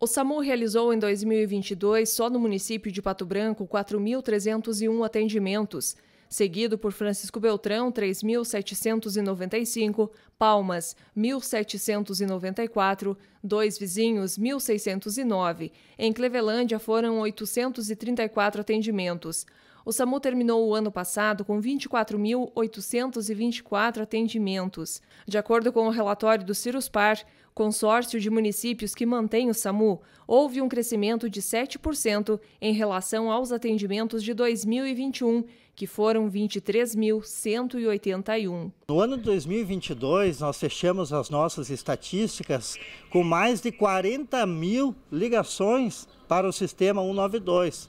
O SAMU realizou em 2022, só no município de Pato Branco, 4.301 atendimentos, seguido por Francisco Beltrão, 3.795, Palmas, 1.794, Dois Vizinhos, 1.609. Em Clevelândia foram 834 atendimentos. O SAMU terminou o ano passado com 24.824 atendimentos. De acordo com o relatório do CIRUSPAR, consórcio de municípios que mantém o SAMU, houve um crescimento de 7% em relação aos atendimentos de 2021, que foram 23.181. No ano de 2022, nós fechamos as nossas estatísticas com mais de 40 mil ligações para o sistema 192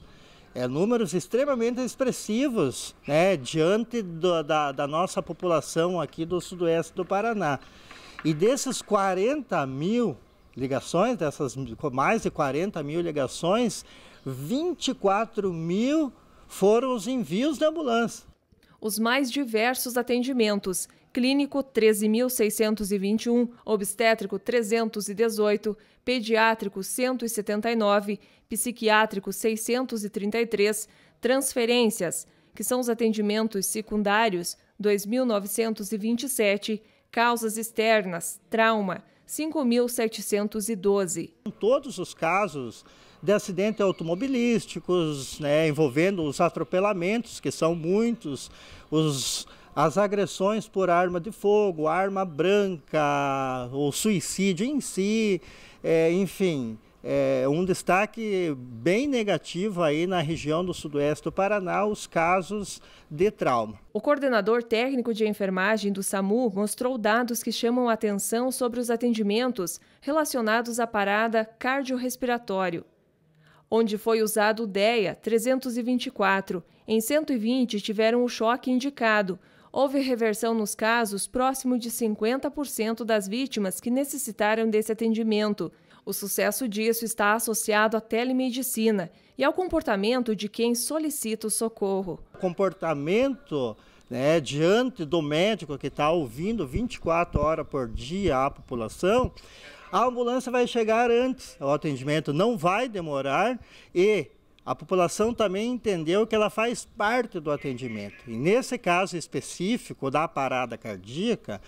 é, números extremamente expressivos né, diante do, da, da nossa população aqui do sudoeste do Paraná. E desses 40 mil ligações, dessas mais de 40 mil ligações, 24 mil foram os envios de ambulância. Os mais diversos atendimentos. Clínico 13.621, obstétrico 318, pediátrico 179, psiquiátrico 633, transferências, que são os atendimentos secundários 2.927 Causas externas, trauma, 5.712. Todos os casos de acidentes automobilísticos, né, envolvendo os atropelamentos, que são muitos, os, as agressões por arma de fogo, arma branca, o suicídio em si, é, enfim, é, um destaque bem negativo aí na região do sudoeste do Paraná, os casos de trauma. O coordenador técnico de enfermagem do SAMU mostrou dados que chamam a atenção sobre os atendimentos relacionados à parada cardiorrespiratório, onde foi usado o DEA 324. Em 120 tiveram o choque indicado. Houve reversão nos casos próximo de 50% das vítimas que necessitaram desse atendimento. O sucesso disso está associado à telemedicina e ao comportamento de quem solicita o socorro. O comportamento né, diante do médico que está ouvindo 24 horas por dia a população, a ambulância vai chegar antes, o atendimento não vai demorar e a população também entendeu que ela faz parte do atendimento. E nesse caso específico da parada cardíaca,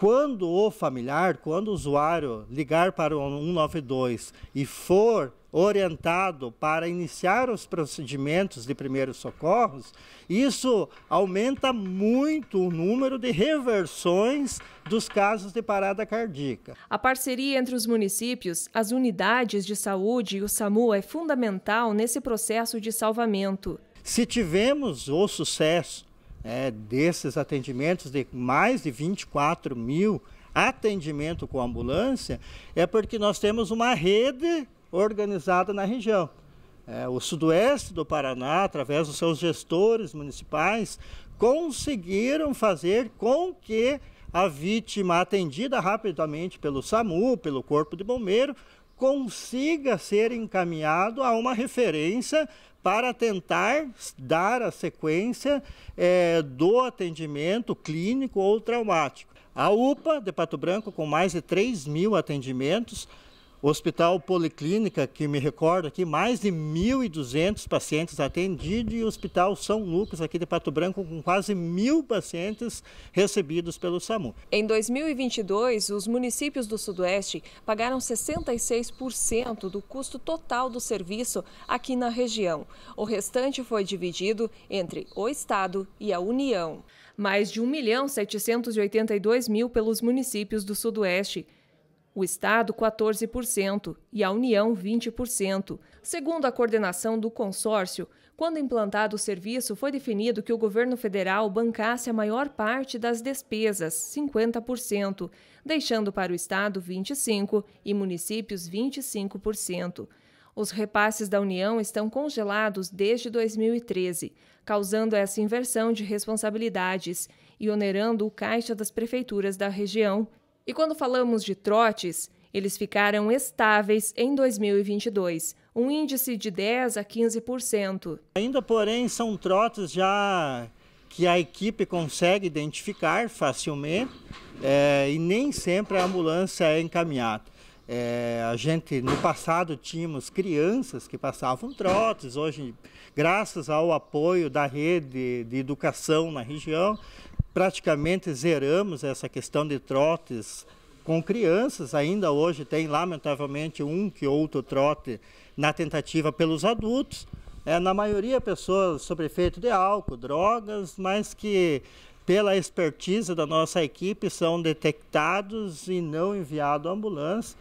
quando o familiar, quando o usuário ligar para o 192 e for orientado para iniciar os procedimentos de primeiros socorros, isso aumenta muito o número de reversões dos casos de parada cardíaca. A parceria entre os municípios, as unidades de saúde e o SAMU é fundamental nesse processo de salvamento. Se tivemos o sucesso né, desses atendimentos de mais de 24 mil atendimento com ambulância, é porque nós temos uma rede organizada na região. É, o sudoeste do Paraná, através dos seus gestores municipais, conseguiram fazer com que a vítima atendida rapidamente pelo SAMU, pelo Corpo de Bombeiro, consiga ser encaminhado a uma referência para tentar dar a sequência é, do atendimento clínico ou traumático. A UPA de Pato Branco, com mais de 3 mil atendimentos, Hospital Policlínica, que me recordo aqui, mais de 1.200 pacientes atendidos e o Hospital São Lucas, aqui de Pato Branco, com quase mil pacientes recebidos pelo SAMU. Em 2022, os municípios do Sudoeste pagaram 66% do custo total do serviço aqui na região. O restante foi dividido entre o Estado e a União. Mais de 1.782.000 milhão mil pelos municípios do Sudoeste o Estado 14% e a União 20%. Segundo a coordenação do consórcio, quando implantado o serviço, foi definido que o governo federal bancasse a maior parte das despesas, 50%, deixando para o Estado 25% e municípios 25%. Os repasses da União estão congelados desde 2013, causando essa inversão de responsabilidades e onerando o caixa das prefeituras da região, e quando falamos de trotes, eles ficaram estáveis em 2022, um índice de 10 a 15%. Ainda, porém, são trotes já que a equipe consegue identificar facilmente é, e nem sempre a ambulância é encaminhada. É, a gente, no passado, tínhamos crianças que passavam trotes, hoje, graças ao apoio da rede de educação na região, praticamente zeramos essa questão de trotes com crianças. Ainda hoje tem, lamentavelmente, um que outro trote na tentativa pelos adultos. É, na maioria, pessoas sob efeito de álcool, drogas, mas que, pela expertise da nossa equipe, são detectados e não enviados à ambulância.